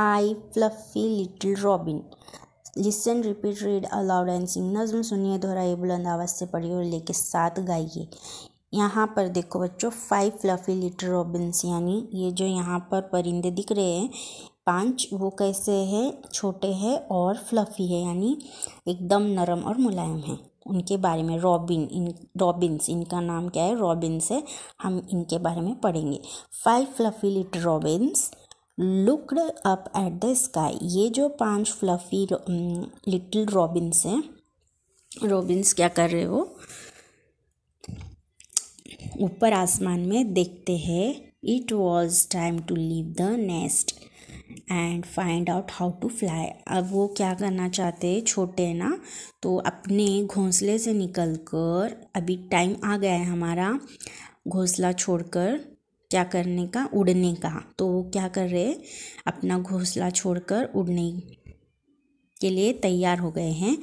I fluffy little robin listen repeat read aloud and sing नज्म सुनिए दोहराइए बुलंद आवाज़ से पढ़िए और लेके साथ गाइए यहाँ पर देखो बच्चों फाइव फ्लफी लिटर रॉबिन्स यानी ये जो यहाँ पर परिंदे दिख रहे हैं पांच वो कैसे हैं छोटे हैं और फ्लफी है यानी एकदम नरम और मुलायम है उनके बारे में रॉबिन इन रॉबिन्स इनका नाम क्या है रॉबिन्स है हम इनके बारे में पढ़ेंगे five fluffy litter robins looked up at the sky ये जो पांच फ्लफी लिटिल रॉबिन्स हैं रॉबिन्स क्या कर रहे हो ऊपर आसमान में देखते हैं it was time to leave the nest and find out how to fly अब वो क्या करना चाहते हैं छोटे ना तो अपने घोंसले से निकल कर अभी टाइम आ गया है हमारा घोंसला छोड़कर क्या करने का उड़ने का तो वो क्या कर रहे अपना घोंसला छोड़कर उड़ने के लिए तैयार हो गए हैं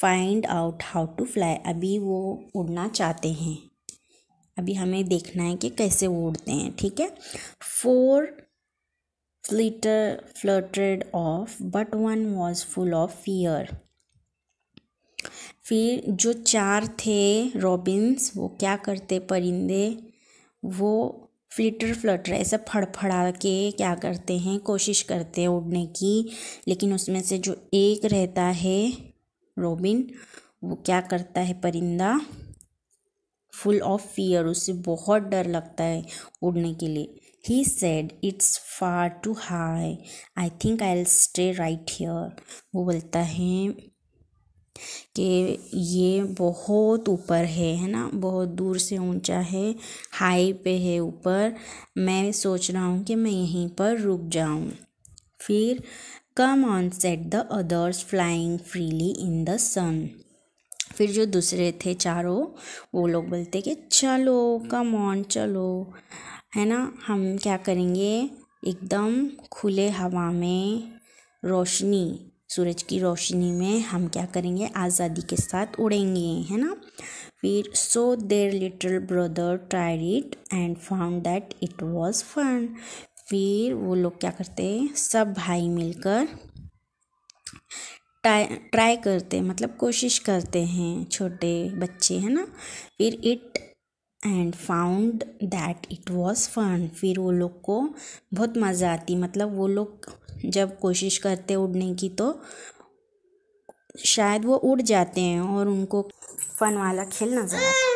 find out how to fly अभी वो उड़ना चाहते हैं अभी हमें देखना है कि कैसे वो उड़ते हैं ठीक है four flitter fluttered off but one was full of fear फिर जो चार थे रॉबिन्स वो क्या करते परिंदे वो फ्लिटर फ्लटर ऐसा फड़फड़ा के क्या करते हैं कोशिश करते हैं उड़ने की लेकिन उसमें से जो एक रहता है रोबिन वो क्या करता है परिंदा फुल ऑफ फियर उसे बहुत डर लगता है उड़ने के लिए ही said it's far too high I think I'll stay right here वो बोलता है कि ये बहुत ऊपर है है ना बहुत दूर से ऊंचा है हाई पे है ऊपर मैं सोच रहा हूँ कि मैं यहीं पर रुक जाऊँ फिर come on said the others flying freely in the sun फिर जो दूसरे थे चारों वो लोग बोलते कि चलो कम ऑन चलो है ना हम क्या करेंगे एकदम खुले हवा में रोशनी सूरज की रोशनी में हम क्या करेंगे आज़ादी के साथ उड़ेंगे है ना फिर so their little brother tried it and found that it was fun फिर वो लोग क्या करते हैं सब भाई मिलकर ट्राई ट्राई करते मतलब कोशिश करते हैं छोटे बच्चे है ना फिर it and found that it was fun फिर वो लोग को बहुत मज़ा आती मतलब वो लोग जब कोशिश करते उड़ने की तो शायद वो उड़ जाते हैं और उनको फन वाला खेल नजर आता